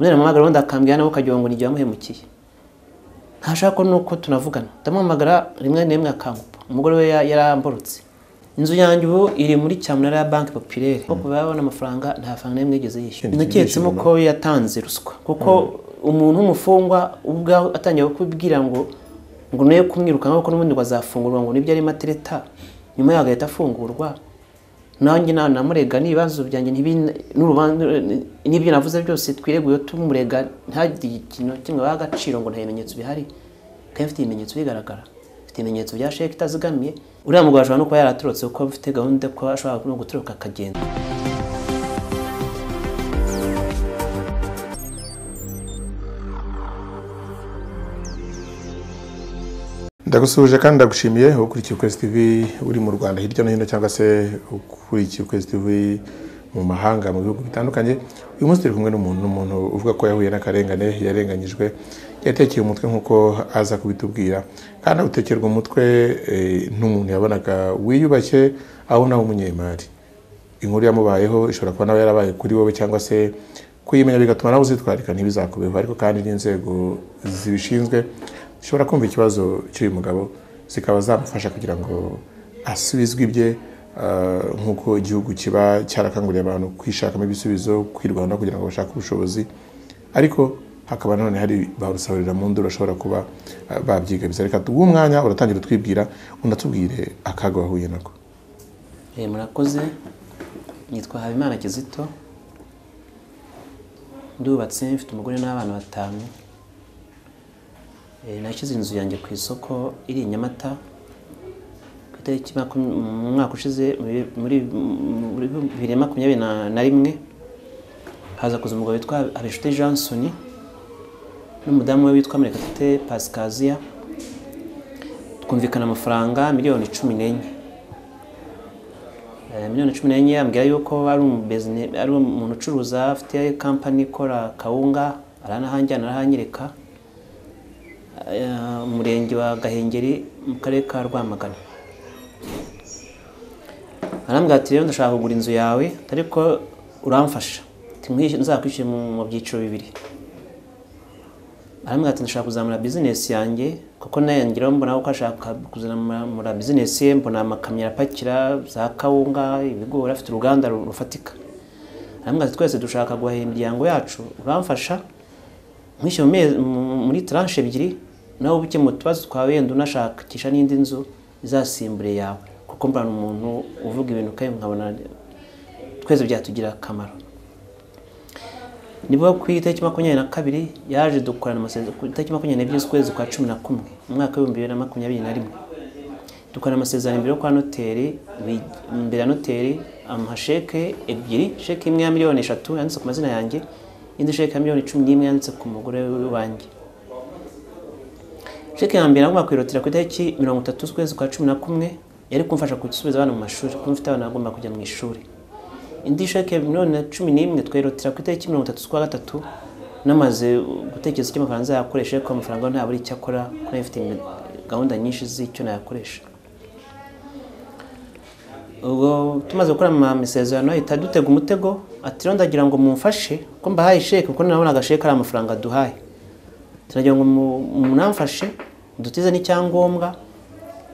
umunyarwanda ubundi akambwira nawe ukagira ngo n'igihe wamuhemukiye ntashaka nuko tunavugana ndamuhamagara rimwe na rimwe akangupa umugore we yaramborotse inzu yanjye ubu iri muri cyamunara ya banki popirere kuko babona amafaranga nta faranga n'imwe yigeze yishyura naketsemo ko yatanze ruswa kuko umuntu w'umufungwa ubwaho atangiye kukubwira ngo ngo nawe kumwirukanka kuko n'ubundi ngo azafungurwa ngo nibyo arimo atereta nyuma yaho agahita afungurwa nanjye namurega n'ibibazo byanjye n'ibyo navuze byose twireguye tumurega ntihagire ikintu kimwe baha agaciro ngo nta bimenyetso bihari kandi mfite ibimenyetso bigaragara mfite ibimenyetso bya sheke itazigamiye uriya mugabo ashobora no kuba yaraturutse kuko afite gahunda ko ashobora no guturuka akagenda ndagusuhuje kandi ndagushimiye ukurikiye ukwezi TV uri mu rwanda hirya no hino cyangwa se ukurikiye ukwezi tivi mu mahanga mu bihugu bitandukanye uyu munsi turi kumwe n'umuntu umuntu uvuga ko yahuye n'akarengane yarenganyijwe yatekeye umutwe nk'uko aza kubitubwira kandi agutekerwa umutwe eh, n'umuntu yabonaga wiyubashye aho nawe umunyemari inkuru yamubayeho ishobora kuba nawe yarabaye kuri wowe cyangwa se kuyimenya bigatuma nawe uzitwarika ntibizakubeho ariko kandi n'inzego zibishinzwe ushobora kumva ikibazo cy'uyu mugabo zikaba zamufasha kugira ngo asubizwe ibye eh, nk'uko igihugu kiba cyarakanguriye abantu kwishakamo ibisubizo kwirwanaho kugira ngo bashake ubushobozi ariko hakaba nanone hari barusahurira mu nduru bashobora kuba eh, babyigabiza reka tuguhe umwanya uratangira utwibwira unatubwire akaga wahuye nako eh, murakoze nitwa habimana kizito ndubatse mfite umugore n'abana batanu Eh, nashyize inzu yanjye ku isoko iri i nyamata ku itariki mu ushize muri bibiri na makumyabiri na rimwe haza kuza umugabo witwa abishute jansoni n'umudamu we witwa murekatete pasikaziya twumvikana amafaranga miliyoni cumi n'enye eh, miliyoni cumi n'enye ambwira yuko ari umuntu ucuruza afite kampani ikora kawunga aranahangirana arahanyereka Eh, Murenge wa gahengeri mu karere ka rwamagana arambwira ati rero ndashaka kugura inzu yawe ariko uramfasha nzakwishyura mu byiciro bibiri arambwira ati ndashaka kuzamura bizinesi yanjye kuko nayangiraho mbona ko ashaka kuzamura bizinesi ye mbona amakamyo apakira za kawunga ibigori afite uruganda rufatika arambwira ati twese dushaka guhaha imiryango yacu uramfasha nkwishyura muri taranshe ebyiri nawe uba ukemura utubazo twawe wenda unashakisha n'indi nzu izasimbure yawe kuko mbona umuntu uvuga ibintu kandi nkabona twese byatugira akamaro nibwo ku itariki makumyabiri na kabiri yaje dukorana amasezerano ku itariki makumyabiri n'ebyiri z'ukwezi kwa cumi na kumwe umwaka mwaka w'ibihumbi bibiri na makumyabiri na rimwe dukorana amasezerano imbere yo kwa noteri imbere ya noteri amuha ebyiri sheke imwe ya miliyoni eshatu yanditse ku mazina yanjye indi sheke ya miliyoni cumi n'imwe yanditse ku mugore wanjye sheke ya mbere nagomba kwihutira ku itariki mirongo itatu z'ukwezi kwa cumi na kumwe yari kumfasha gusubiza abana mu mashuri kuko mfite abana bagomba kujya mu ishuri indi sheke miliyoni na cumi n'imwe twihutira ku itariki mirongo itatu z'ukwa gatatu namaze gutekereza icyo amafaranga yakoresha kuko amafaranga ntabura icyo akora kuko mfite gahunda nyinshi z'icyo nayakoresha ubwo tumaze gukora amasezerano ahita dutega umutego ati rero ndagira ngo mumfashe ko mbahaye sheke kuko nabona agasheke ari amafaranga duhaye turagira ngo munamfashe dutize n'icyangombwa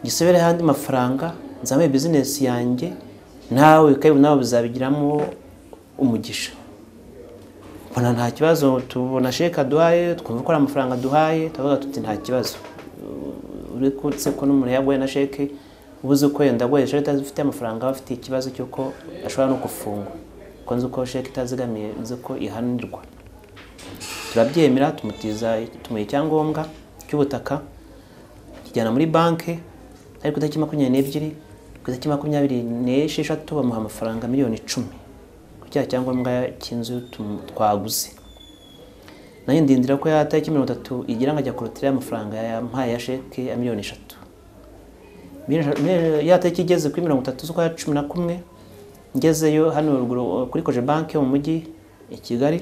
gisubire ahandi mafaranga nzamuye bizinesi yanjye nawe ukabibona nawe bizabigiramo umugisha mbona nta kibazo tubona sheka aduhaye twumva ko amafaranga duhaye turavuga tuti nta kibazo uretse ko n'umuntu yaguye na sheke ubuze uko yenda aguye sheke itazifite amafaranga aba afite ikibazo cy'uko ashobora no gufungwa kuko nzi ko sheke itazigamiye nzi ko ihanirwa turabyemera tumutiza tumuha icyangombwa cy'ubutaka tukijyana muri banki ari ku itariki makumyabiri n'ebyiri ku itariki makumyabiri n'esheshatu bamuha amafaranga miliyoni icumi ku cyaha cyangombwa cy'inzu twaguze nayo ndindira ko yatariki mirongo itatu igira ngo ajya korotira amafaranga yampaye ya sheke ya miliyoni eshatu yatariki igeze kuri mirongo itatu z'ukwa cumi na kumwe ngezeyo hano kuri koje banki yo mu mujyi i kigali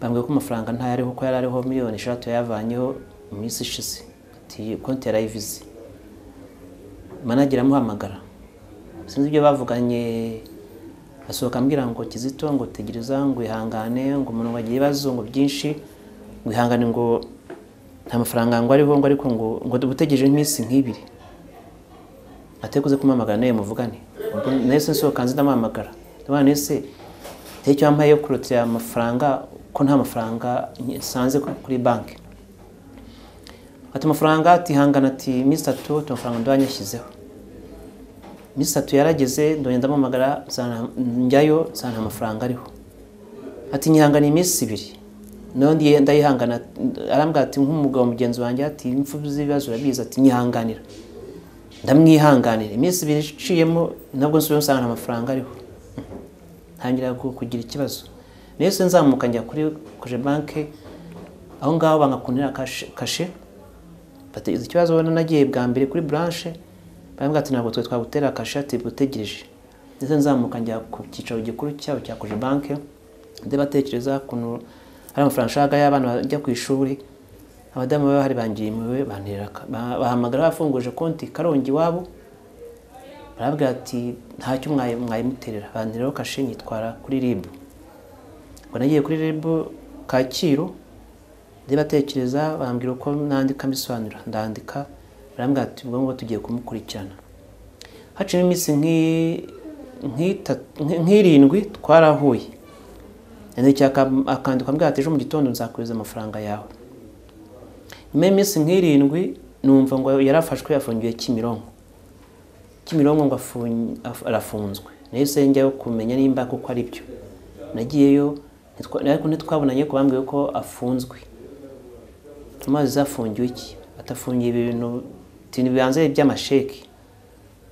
bambwiye ko amafaranga ntayariho ko yari ariho miliyoni eshatu yayavanyeho mu minsi ishize ati konti yarayivize managira amuhamagara sinzi ibyo bavuganye asohoka ambwira ngo kizito ngo tegereza ngo ihangane ngo umuntu wagira ibibazo ngo byinshi ngo ihangane ngo nta mafaranga ngo ariho ngo ariko ngo ngo dutegereje nk'iminsi nk'ibiri ateguze kumuhamagara nawe muvugane nawe se nsohoka nzi ndamuhamagara ndabona se icyo wampaye yo kurutira amafaranga ko nta mafaranga nsanze kuri banki ati amafaranga atihangana ati minsi itatu amafaranga ndaba yanyashyizeho minsi itatu yarageze ndongera ndamuhamagara njyayo nsana amafaranga ariho ati nyihangana iminsi ibiri nayo ndayihangana arambwira ati nk'umugabo mugenzi wanjye ati imfu z'ibibazo urabizi ati nyihanganira ndamwihanganira iminsi ibiri iciyemo nabwo nsubira nsanga amafaranga ariho ntangira kugira ikibazo nayo se nzamuka njya kuri koje banke aho ngaho banga kunira kashe Izi kibazo ubona nagiye bwa mbere kuri buranshe barambwira ati ntabwo twe twagutera kashati utegereje ndetse nzamuka njya ku cyicaro gikuru cyabo cya koje banke ndetse batekereza ukuntu hari amafaranga nshaka y'abana bajya ku ishuri abadamu baba bahari bangiye imiwe bahamagara bafunguje konti karongi iwabo barabwira ati ntacyo mwayimuterera baniraho kashe nyitwara kuri ribu ngo nagiye kuri ribu kacyiru batekereza bambwira uko nandika mbisobanura ndandika barambwira ati ubwo ngubwo tugiye kumukurikirana haciyemo iminsi nk'irindwi twarahuye yandikira akandika ambwira ati ejo mu gitondo nzakohereza amafaranga yawe nyuma y'iminsi nk'irindwi numva ngo yarafashwe afungiwe kimironko kimironko ngo arafunzwe nahise njyayo kumenya nimba kuko ari byo nagiyeyo ariko ntitwabonanye ko bambwiye ko afunzwe amazi zafungiwe iki atafungiye ibintu ibintu bibanza by'amasheki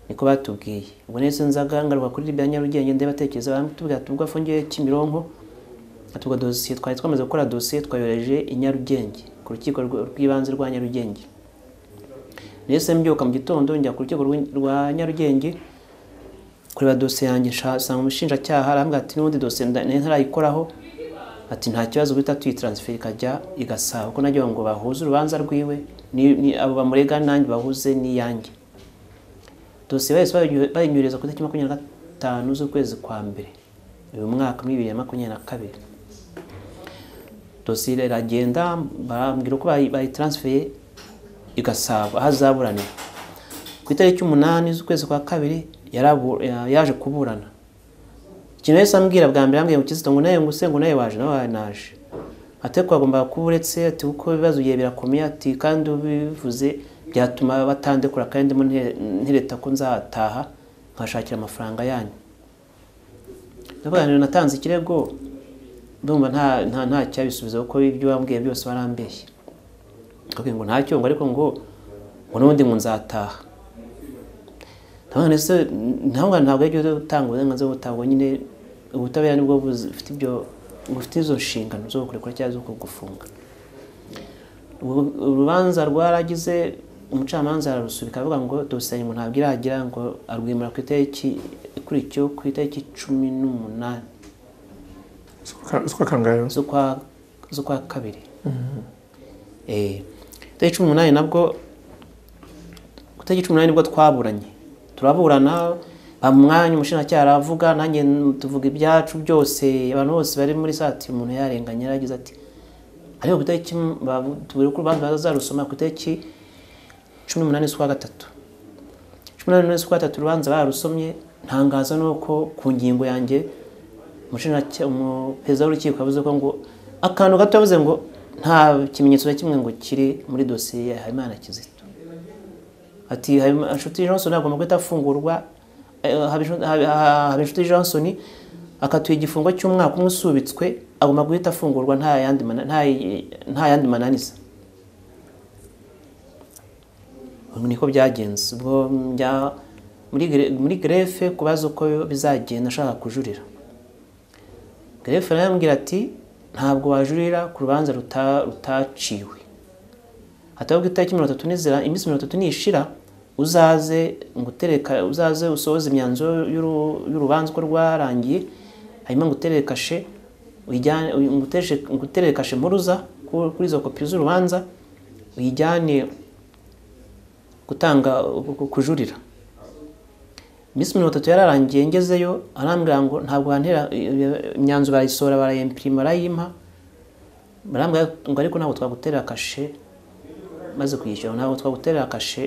niko batubwiye ubwo neza nzaga kuri ibya nyarugenge ndabatekereza baratubwira tubwo afungiye kimironko atubwo dosiye twari twamaze gukora dosiye twayoreje i Nyarugenge ku rukiko rw'ibanze rwa Nyarugenge nese mbyuka mu gitondo njya ku rukiko rwa Nyarugenge kureba dosiye yanjye nsanga umushinjacyaha arambwira ati n'ubundi dosiye ntarayikoraho ati nta kibazo guhita tuyitaransifera ikajya i gasabo kuko nagira ngo bahuze urubanza rwiwe abo bamurega nanjye bahuze n'iyanjye dosiye bahise bayinyureza ku itariki makumyabiri na gatanu z'ukwezi kwa mbere uyu mwaka muri bibiri na makumyabiri na kabiri dosiye iragenda bambwira uko bayitaransifeye i gasabo aho azaburanira ku itariki umunani z'ukwezi kwa kabiri yaje kuburana ikintu yose ambwira bwa mbere ambwiye ngo ngo nawe nguse ngo nawe waje nawe naje ati ariko kuba uretse ati uko ibibazo bigiye birakomeye ati kandi ubivuze byatuma batandekura kandi ndimo ntereta ko nzataha nkashakira amafaranga yanyu ndavuga natanze ikirego ndumva nta nta cyabisubiza kuko ibyo wambwiye byose barambeshye ngo ntacyo ngo ariko ngo ngo n'ubundi ngo nzataha ntabwo ntabwo yajya utanga uburenganzira butangwa nyine ubutabera nibwo bufite ibyo bufite izo nshingano zo kurekura cyangwa zo kugufunga urubanza rwaragize umucamanza ararusubika avuga ngo dosiye umuntu ntabwo iragira ngo arwimura ku itariki kuri icyo ku itariki cumi n'umunani z'ukwa kabiri mm-hmm. eh, itariki cumi n'umunani nabwo ku itariki cumi n'umunani nibwo twaburanye turaburana umwanya umushinjacyaha aravuga nanjye tuvuga ibyacu byose abantu bose bari muri sati umuntu yarenganye yaragize ati ariko ku itariki tubwire ko urubanza bazarusoma ku itariki cumi n'umunani z'ukwa gatatu cumi n'umunani z'ukwa gatatu urubanza barusomye ntangaza nuko ku ngingo yanjye umuperezida w'urukiko yavuze ko ngo akantu gato yavuze ngo nta kimenyetso na kimwe ngo kiri muri dosiye ya habimana kizito ati inshuti johnson agomba guhita afungurwa Eh, eh, habinshuti ah, ah, johnson akatuye igifungo cy'umwaka umwe usubitswe agomba guhita afungurwa nta yandi mananiza niko byagenze ubwo muri grefe kubaza uko bizagenda ashaka kujurira gerefe arambwira ati ntabwo wajurira ku rubanza rutaciwe hatabwo itariki mirongo itatu n'izira iminsi mirongo itatu nishira uzaze ngutereka uzaze usohoze imyanzuro y'urubanza uko rwarangiye hanyuma nguterere kashe nguterere kashe mpuruza kuri izo kopi z'urubanza uyijyane gutanga kujurira iminsi mirongo itatu yararangiye ngezeyo arambwira ngo ntabwo bantera imyanzuro barayisohora barayempirima barayimpa barambwira ngo ariko ntabwo twaguterera kashe maze kuyishyura ntabwo twaguterera kashe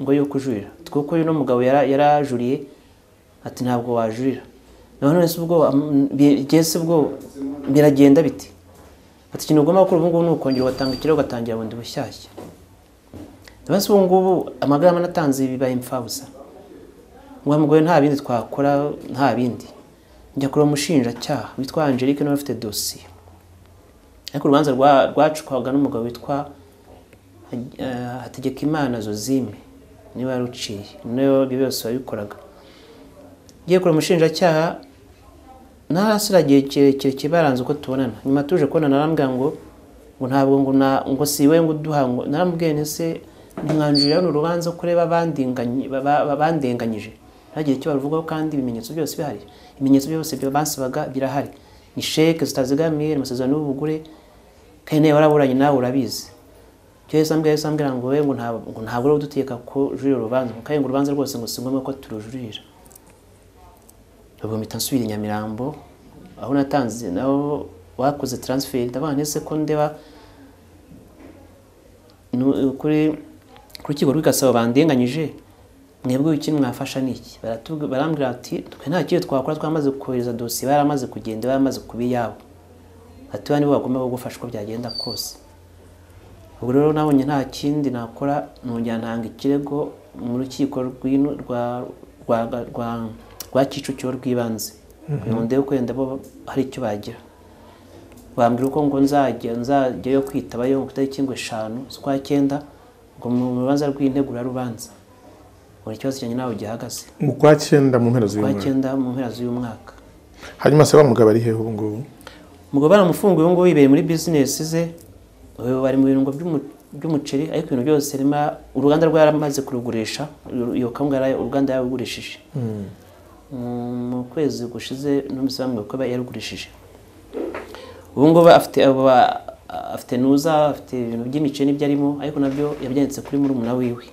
ngo yo kujurira kuko uno mugabo yarajuriye ati ntabwo wajurira none se ubwo se ubwo biragenda biti ati ikintu ugomba gukora ubu ngubu ni ukongera ugatanga ikirego ugatangira bundi bushyashya ndabona ubu ngubu amagarama natanze bibaye imfabusa ngo mugore nta bindi twakora nta bindi njya kureba umushinjacyaha witwa angelique nawe afite dosiye ariko urubanza rwacukwaga n'umugabo witwa eh, hategeka imana zozime niba yaruciye niyo byose wabikoraga ngiye kureba umushinjacyaha ntarasiragiye kirekire kibaranze uko tubonana nyuma tuje kubonana arambwira ngo ngo ntabwo ngo ngo siwe ngo uduha ngo narambwiye ntese mwanjurira ni urubanza kureba abandenganyije ntihagire icyo baruvugaho kandi ibimenyetso byose bihari ibimenyetso byose basabaga birahari ni sheke zitazigamiye amasezerano y'ubugure kandi nawe waraburanye nawe urabizi cyose ambwira yose ambwira ngo we ngo ntabwo uri udutegeka ko urubanza ngo kandi ngo urubanza rwose ngo si ko turujurira ubwo mpita nsubira i nyamirambo aho natanze naho wakoze taransiferi ndabaha ndetse ko ndeba kuri ku rukiko rw'igasabo bandenganyije mwebwe iki mwafasha niki barambwira ati twe nta kintu twakora twamaze kohereza dosiye baramaze kugenda baramaze kuba iyabo ati nibo bagomba uko byagenda kose ubwo rero nabonye nta kindi nakora nongera ntanga ikirego mu rukiko rwa kicukiro rw'ibanze mhm. nkunde ko wenda bo hari icyo bagira bambwira uko ngo nzajya nzajyayo kwitabayo ku itariki ngo eshanu z'ukwa cyenda ngo mu rubanza rw'integurarubanza buri kibazo cyanjye ntawe gihagaze mu kwa cyenda mu mpera z'uyu mwaka kwa cyenda mu mpera z'uyu mwaka hanyuma se wa mugabo ari hehe ubu ngubu umugabo baramufunguye ubu ngubu yibere muri bizinesi ze bari mu birungo by'umuceri ariko ibintu byose uruganda rwaramaze kurugurisha iyo kawunga uruganda yarugurishije hmm. mu kwezi gushize n'umunsi bamwe ko yarugurishije ubu ngubu afite afite nuza afite ibintu by'imiceri n'ibyo arimo ariko nabyo yabyanditse kuri murumuna wiwe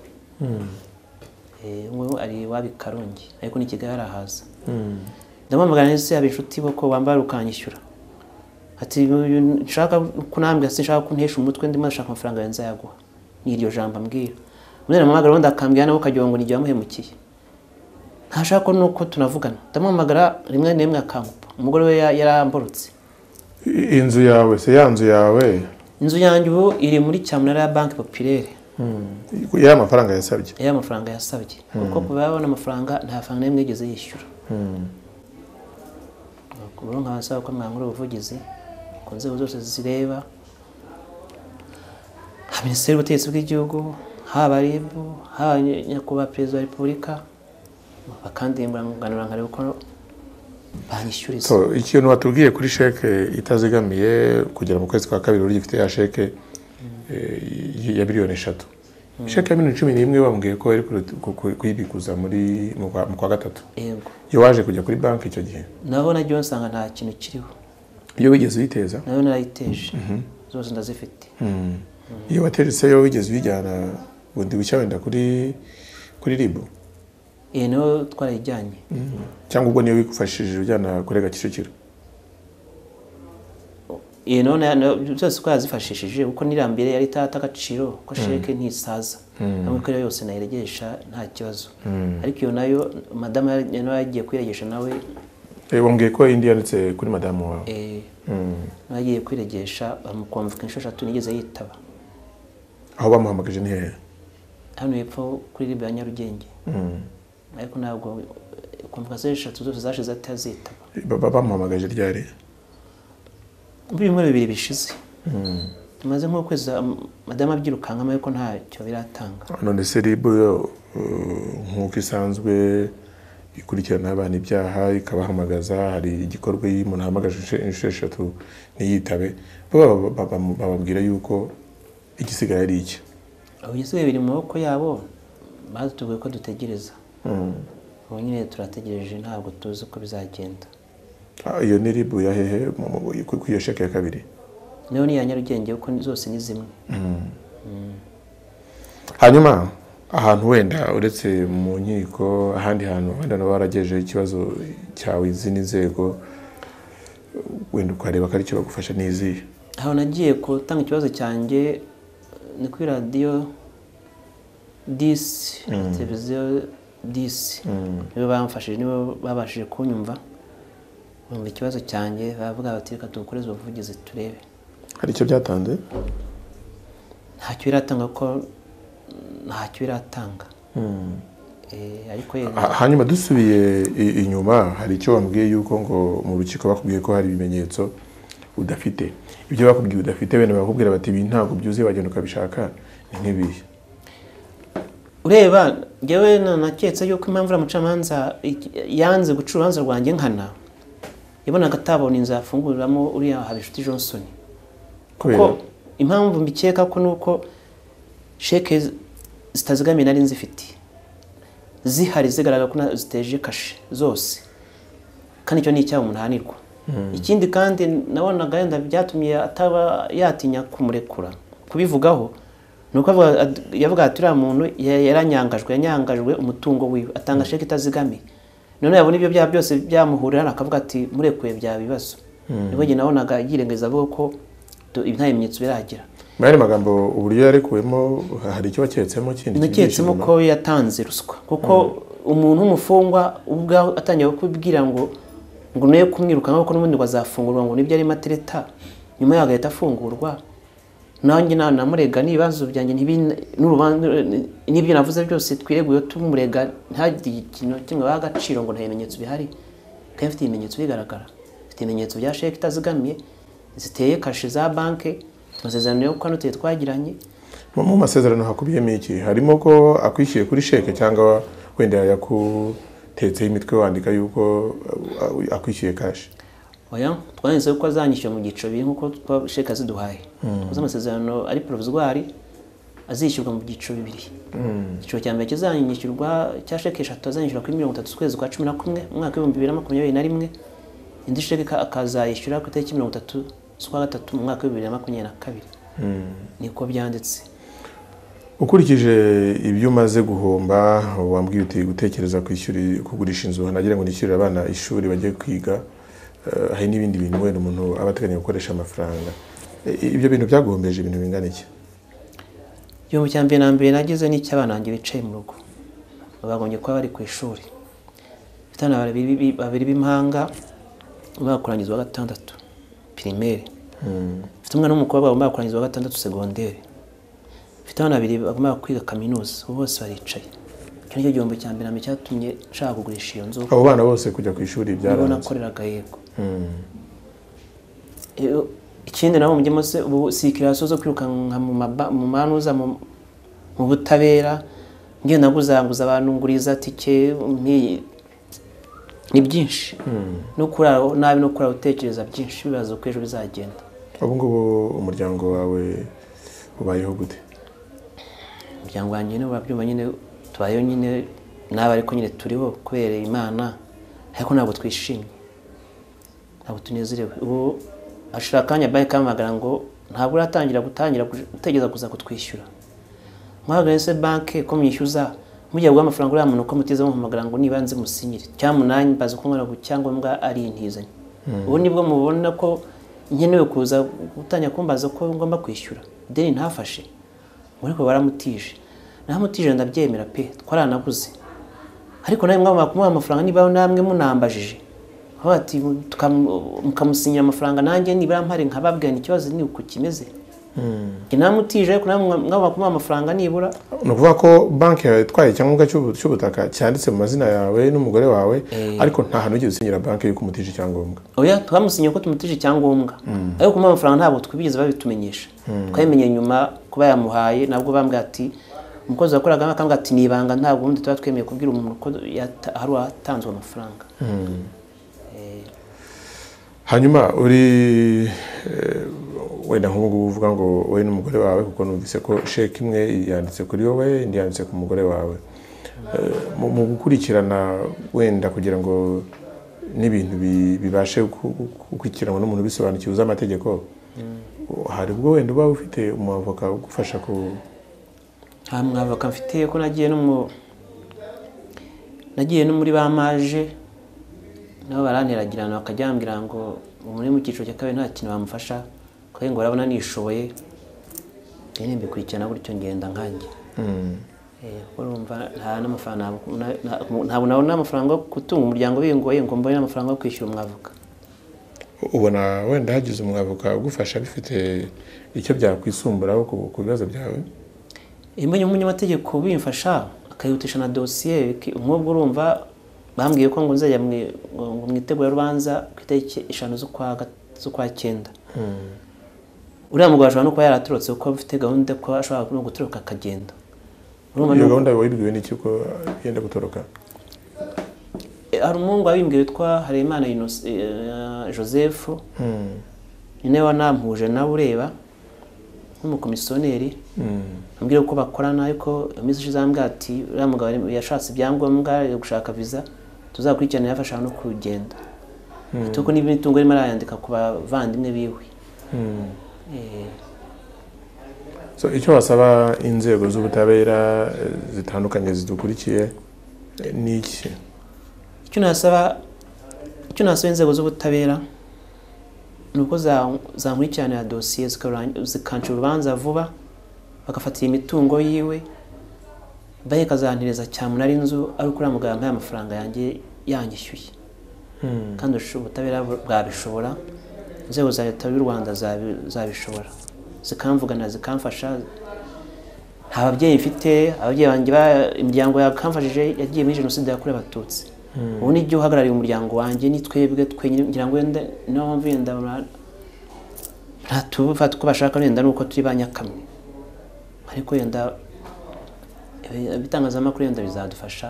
hmm. eh, ngubu ari iwabo i karongi ariko arahaza hmm. ndamuhamagara neza yabe inshuti boko wambara ukanyishyura ati nshaka kunambwira nambwe sinshaka ko umutwe ndimo ndashaka amafaranga yawe yaguha ni iryo jambo mbwira umwana amuhamagara ubundi akambwira nawe ukagira ngo n'igihe wamuhemukiye ntashaka ko nuko tunavugana ndamuhamagara rimwe na rimwe akangupa umugore we yaramborotse inzu yawe se ya nzu yawe inzu yanjye ubu iri muri cyamunara ya banki popirere hmm. ya amafaranga yasabye ya mafaranga yasabye hmm. kuko kuba yabona amafaranga nta faranga n'imwe yigeze yishyura hmm. nkaba nsaba ko mwangura ubuvugizi ku nzego zose zireba minisiteri y'ubutegetsi bw'igihugu haba ribu haba nyakubahwa perezida wa repubulika bakandengura mu kuganira nkareba uko banyishyuriza ikintu batubwiye kuri sheke itazigamiye kugera mu kwezi kwa kabiri uri gifite ya sheke eh, ya miliyoni eshatu mm. sheke ya miliyoni cumi n'imwe bambwiye ko bari kuyibikuza muri mu kwa gatatu iyo waje kujya kuri banki icyo gihe nabona najyaho nsanga nta kintu kiriho iyo wigeze uyiteza nayo narayiteje mhm. zose ndazifite mhm. mm. iyo wateretse yo wigeze uyijyana bundi bushya wenda kuri kuri ribu iyi nayo twarayijyanye mhm. cyangwa ubwo niyo wifashishije ujyana kuri gakicukiro iyi nayo byose ko yazifashishije kuko nirambere yari itata agaciro ko sheke ntisaza hamwe ko yose nayiregesha nta kibazo ariko iyo nayo madamu nawe yagiye kuyiregesha nawe Eh, wongeye ko indi yanditse kuri madamu wawe nagiye eh, mm. kwiregesha bamukwamvuka inshuro eshatu nigeze yitaba aho bamuhamagaje ni hehe hano hepfo kuri ribe ya nyarugenge mm. ariko ntabwo eh, komvukasiyo eshatu zose zashize atazitaba bamuhamagaje ryari muri bimwe bibiri bishize tumaze mm. nk'ukwezi madamu abyirukankamo ariko ntacyo biratanga none se ribu nk'uko isanzwe ikurikirana abana ibyaha ikabahamagaza hari igikorwa iyo umuntu ahamagaje inshuro eshatu ntiyitabe bababwira yuko igisigaye ari iki aho igisigaye biri mu maboko yabo batubwiye ko dutegereza ubu hmm. nyine turategereje ntabwo tuzi uko bizagenda ah, iyo ni ribu ya hehe ku iyo sheke ya kabiri niyo ni iya nyarugenge kuko zose ni zimwe hmm. Hmm. hanyuma ahantu wenda uretse mu nkiko ahandi hantu wenda nabo baragejejeho ikibazo cyawe izi n'inzego wenda ukareba ko aricyo bagufasha n'izihe aho nagiye gutanga ikibazo cyanjye ni kuri radiyo disi mm. televiziyo disi mm. nibo bamfashije nibo babashije kunyumva bumva ikibazo cyanjye baravuga bati reka tuwukoreze ubuvugizi turebe hari icyo byatanze ntacyo biratanga kuko ntacyo biratanga hmm. eh, hanyuma dusubiye inyuma hari icyo wambwiye yuko ngo mu rukiko bakubwiye ko hari ibimenyetso udafite ibyo bakubwiye udafite bene bakubwira bati ibi ntabwo byuzuye wagenda ukabishaka ni nk'ibihe ureba ngewe nanaketse yuko impamvu uriya yanze guca urubanza rwanjye nkana yabonaga atabona inzu yafunguriramo uriya habinshuti johnson kuko impamvu mbikeka ko ni uko sheke zitazigamiye nari nzifite zihari zigaragara ko ziteje kashe zose kandi icyo ni icyaha umuntu ahanirwa hmm. ikindi kandi nabonaga yenda byatumye ataba yatinya kumurekura kubivugaho ni uko yavuga ati uriya muntu yaranyangajwe yanyangajwe umutungo wiwe atanga hmm. sheke itazigamiye none yabona ibyo byaha byose byamuhurira akavuga ati murekuye bya bibazo hmm. niba nabonaga yirengagiza avuga ko nta bimenyetso biragira mwari magambo uburyo yarekuwemo hari icyo waketsemo kindi naketsemo ko yatanze ruswa kuko umuntu w'umufungwa ubwaho atangiye kubibwira ngo ngo nayo kumwirukanka kuko n'ubundi ngo azafungurwa ngo nibyo arimo atereta nyuma yaho agahita afungurwa nanjye namurega n'ibibazo byanjye n'ibyo navuze byose twireguye tumurega ntihagire ikintu kimwe baha agaciro ngo nta bimenyetso bihari kandi ibimenyetso bigaragara ibimenyetso bya sheke itazigamiye ziteye kashe za banki amasezerano yo kano tuye twagiranye mu masezerano hakubiyemo iki harimo ko akwishyuye kuri sheke cyangwa wenda yakutetseho imitwe wandika yuko akwishyuye kashe. oya twanditseho ko azanyishyura mu giciro biri nk'uko sheke aziduhaye kuko hmm. amasezerano ari porovizwari azishyurwa mu byiciro bibiri igiciro hmm. cya mbere kizanyishyurwa cya sheke eshatu azanyishyura kuri mirongo itatu z'ukwezi kwa cumi na kumwe mu mwaka w'ibihumbi bibiri na makumyabiri na rimwe indi sheke akazayishyura ku itariki mirongo itatu z'ukwa gatatu mu mwaka bibiri na makumyabiri na kabiri hmm. niko byanditse ukurikije ibyo umaze guhomba wambwiye uti gutekereza kugurisha inzu nagira ngo nishyurire abana ishuri bajye kwiga eh, hari n'ibindi bintu wenda umuntu aba ateganya gukoresha amafaranga ibyo bintu byaguhombeje ibintu bingana iki igihumbi cya mbere na mbere nageze n'icy'abana banjye bicaye mu rugo bagombye kuba bari ku ishuri abana babiri b'impanga bakurangiza uwa gatandatu pirimeri hmm. mfite umwana w'umukobwa wambaye kurangiza wa gatandatu segonderi mfite abana babiri bagomba kwiga kaminuza bose baricaye icyo ni cyo gihombo cya mbere cyatumye nshaka kugurisha iyo nzu abo bana bose kujya ku ishuri byaranze nakoreraga yego hmm. ikindi nabo mujye mose ubu si zo kwirukanka mu manuza mu butabera ngenda guzanguza abantu nguriza tike ni byinshi no kurara nabi no kurara utekereza byinshi bibaza uko ejo bizagenda ubu ngubu umuryango wawe ubayeho gute umuryango wanjye nyine urabyumva nyine tubayeho nyine nabi ariko nyine turiho kubera imana ariko ntabwo twishimye ntabwo tunezerewe ubu hashira akanya bayi kamagara ngo ntabwo uratangira gutangira gutegereza kuza kutwishyura mwahagaritse banki ko mwishyuza mujya guha amafaranga uriya muntu uko mutiza muhamagara ngo nibanze musinyire cyangwa munani mbaza uko nkora cyangombwa ari intizanyo hmm. ubu nibwo mubona ko nkenewe kuza gutangira kumbaza ko ngomba kwishyura ideni ntafashe ngo ariko baramutije namutije ndabyemera pe twaranaguze ariko nawe mwaba kumuha amafaranga niba namwe munambajije mukamusinyira amafaranga nanjye niba mpare nkababwira ikibazo ni uko kimeze Hmm. inamutije mwabakumuha amafaranga nibura ni ukuvuga ko banki yawe itwaye icyangombwa cy'ubutaka cyanditse mu mazina yawe n'umugore wawe eh. ariko nta hantu ugiye usinyira banki yuko umutije icyangombwa oya twamusinyiye ko tumutije icyangombwa hmm. ariko kumuha amafaranga ntabwo twigeze babitumenyesha hmm. twabimenye nyuma kuba yamuhaye nabwo bambwira ati umukozi wakoraga akambwira ati ni ibanga ntabwo ubundi tuba twemeye kubwira umuntu ko hari uwatanzwe amafaranga eh. hanyuma uri eh, wenda nk'ubu ngubu uvuga ngo wowe n'umugore wawe kuko numvise ko sheke imwe yanditse kuri wowe indi yanditse ku mugore wawe eh, mu gukurikirana wenda kugira ngo n'ibintu bibashe gukurikiranwa n'umuntu bisobanukiwe uzi amategeko mm. hari ubwo wenda uba ufite umwavoka ugufasha ku nta mwavoka mfite ko nagiye nagiye no muri bamaje maje nabo baraniragirana bakajya bambwira ngo umuntu uri mu cyiciro cya kabiri nta kintu bamufasha ko ngo urabona nishoboye nyine mbikurikirana gutyo ngenda nkanjye mm. eh, urumva ntabwo nabona amafaranga yo gutunga umuryango bingoye ngo mbone n'amafaranga yo kwishyura umwavoka ubona wenda hagize umwavoka ugufasha bifite icyo byakwisumburaho ku bibazo byawe imbonye eh, umunyamategeko bimfasha akayihutisha na dosiye nk'ubwo urumva bambwiye ko ngo nzajya mu itegurarubanza ku itariki eshanu z'ukwa cyenda mm. uriya mugabo ashobora no kuba yaraturutse kuko afite gahunda ko ashobora no guturuka akagenda iyo gahunda wayibwiwe n'iki ko yenda gutoroka eh, hari umuhungu wabimbwiye witwa Harimana eh, eh, joseph hmm. nyine wanampuje nawe ureba nk'umukomisiyoneri hmm. ambwira uko bakorana ariko iminsi ishize ambwira ati uriya mugabo yashatse ibyangombwa yo gushaka viza tuzakurikirana yafasha no kugenda kuko hmm. n'imitungo arimo arayandika ku bavandimwe biwe So icyo wasaba inzego z'ubutabera eh, zitandukanye zidukurikiye eh, ni iki icyo nasaba icyo nasaba inzego z'ubutabera ni uko zamurikiranira dosiye zikanca urubanza vuba bagafatira imitungo yiwe baheka zantereza inzu ari ukuriya muganga y'amafaranga yanjye yanyishyuye hmm. kandi ubutabera bwabishobora inzego za leta y'u rwanda zabishobora zikamvugana zikamfasha nta mfite ababyeyi banjye imiryango yakamfashije yagiye muri jenoside yakorewe abatutsi hmm. ubu nibyo uhagarariye umuryango wanjye ni twebwe twenyine ngira ngo wenda niba wenda ntatuba uko bashaka wenda ni turi ba nyakamwe ariko wenda ibitangazamakuru wenda bizadufasha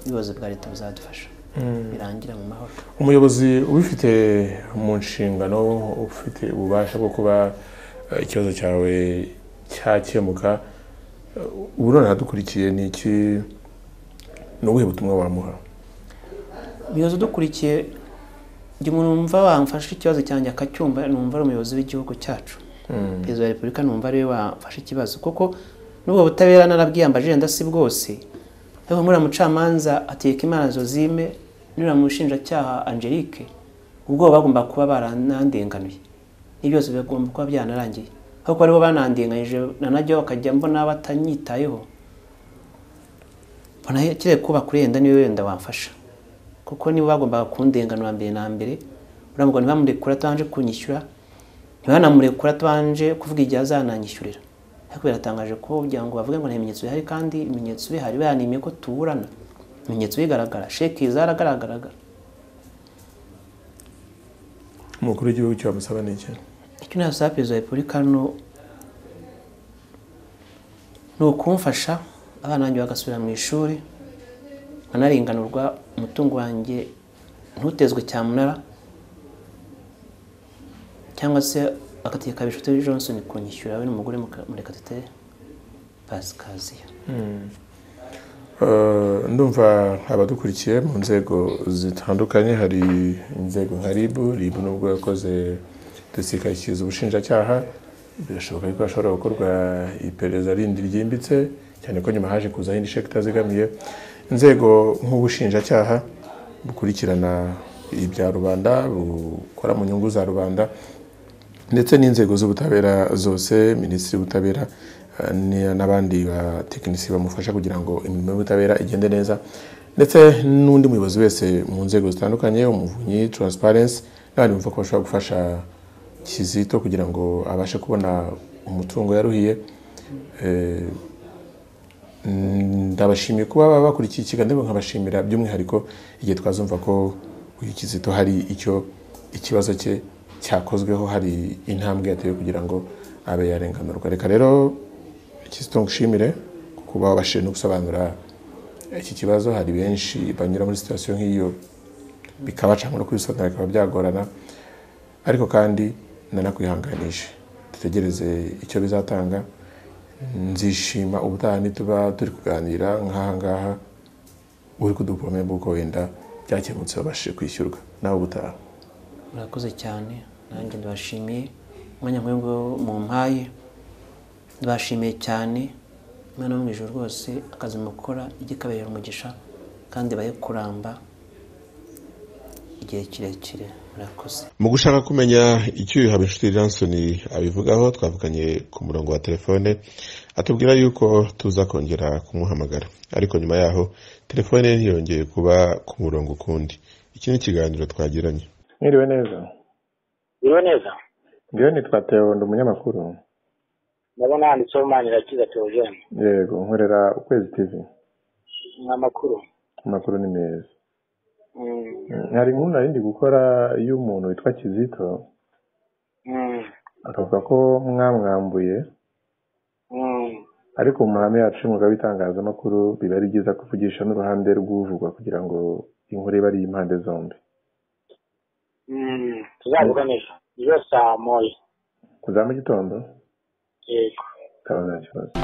ubuyobozi bwa leta bizadufasha Mm. birangira mu mahoro umuyobozi ubifite mu nshingano ufite ububasha bwo kuba eh, ikibazo cyawe cyakemuka eh, ubu none hadukurikiye ni iki ni ubuhe butumwa wamuha umuyobozi udukurikiye igihe umuntu wumva wamfashe ikibazo cyanjye akacyumva numva ari umuyobozi w'igihugu cyacu mm. perezida wa repubulika numva ariwe wafashe ikibazo kuko n'ubwo butabera narabwiyambajije si bwose yewe muriya mucamanza ateka imana zozime n'uriya mushinjacyaha angelique ubwo bagomba kuba baranandenganuye n'ibyo byose bigomba kuba byanarangiye kuko aribo banandenganyije nanajya bakajya mbona batanyitayeho mbona kire kuba kuri yenda niwe wenda wamfasha kuko nibo bagombaga kundenganura mbere na mbere uravuga ntibamurekura atabanje kunyishyura ntibanamure kuri atabanje kuvuga igihe azananyishyurira ariko biratangaje ko kugira ngo bavuge ngo nta bimenyetso bihari kandi ibimenyetso bihari banimiye ko tuburana ibimenyetso bigaragara sheki zaragaragaraga umukuru w'igihugu cyamusaba ni iki icyo nasaba perezida wa repubulika ni ukumfasha abana banjye bagasubira mu ishuri nkanarenganurwa umutungo wanjye ntutezwe cyamunara cyangwa se akatiye kabishuti johnson kunyishyura we n'umugore murekatete pasikaziya hmm. uh, ndumva abadukurikiye mu nzego zitandukanye hari inzego nka ribu ribu nubwo yakoze dusikashyikiriza ubushinjacyaha birashoboka ko hashobora gukorwa iperereza rindi ryimbitse cyane ko nyuma haje kuzaho indi sheke itazigamiye inzego nk'ubushinjacyaha bukurikirana ibya rubanda bukora mu nyungu za rubanda ndetse n'inzego z'ubutabera zose minisitiri w'ubutabera eh, n'abandi ba batekinisiye bamufasha kugira ngo imirimo y'ubutabera igende neza ndetse n'undi muyobozi wese mu nzego zitandukanye umuvunyi taransiparensi n'abandi bumva ko bashobora gufasha kizito kugira ngo abashe kubona umutungo yaruhiye eh, ndabashimiye kuba baba bakurikiye ikiganiro nkabashimira by'umwihariko igihe twazumva ko uyu kizito hari icyo ikibazo cye cyakozweho hari intambwe yatewe kugira ngo abe yarenganurwa reka rero kisito ngushimire kuba wabashije no gusobanura iki kibazo hari benshi banyura muri sitasiyo nk'iyo bikabaca no kubisobanura bikaba byagorana ariko kandi nanakwihanganishe dutegereze icyo bizatanga nzishima ubutaha nituba turi kuganira nk'aha ngaha uri kudupomera bw'uko wenda byakemutse babashije kwishyurwa nawe ubutaha murakoze cyane nanjye ndabashimiye umwanya nk'uyu mu mpaye ndabashimiye cyane umwana wo mu ijoro rwose akazi mukora igikabera umugisha kandi baye kuramba igihe kirekire murakoze mu gushaka kumenya icyo uyu inshuti Johnson abivugaho twavuganye ku murongo wa telefone atubwira yuko tuza kongera kumuhamagara ariko nyuma yaho telefone yongeye kuba ku murongo ukundi iki ni ikiganiro twagiranye mwiriwe neza Iriwe neza ngewe nitwa Theo ndi umunyamakuru ndabona handitseho Manirakiza Theogene yego nkorera ukwezi TV amakuru amakuru ni meza mm. mm, hari inkuru nari gukora y'umuntu witwa Kizito mm. akavuga ko mwamwambuye ariko mu mahame yacu y'umwuga w'itangazamakuru biba ari byiza kuvugisha n'uruhande rw'uvugwa kugira ngo inkuru ibe ari iy'impande zombi Mm, tuzabiganisha iyo saa moya kuzaba yego ntabwo kibazo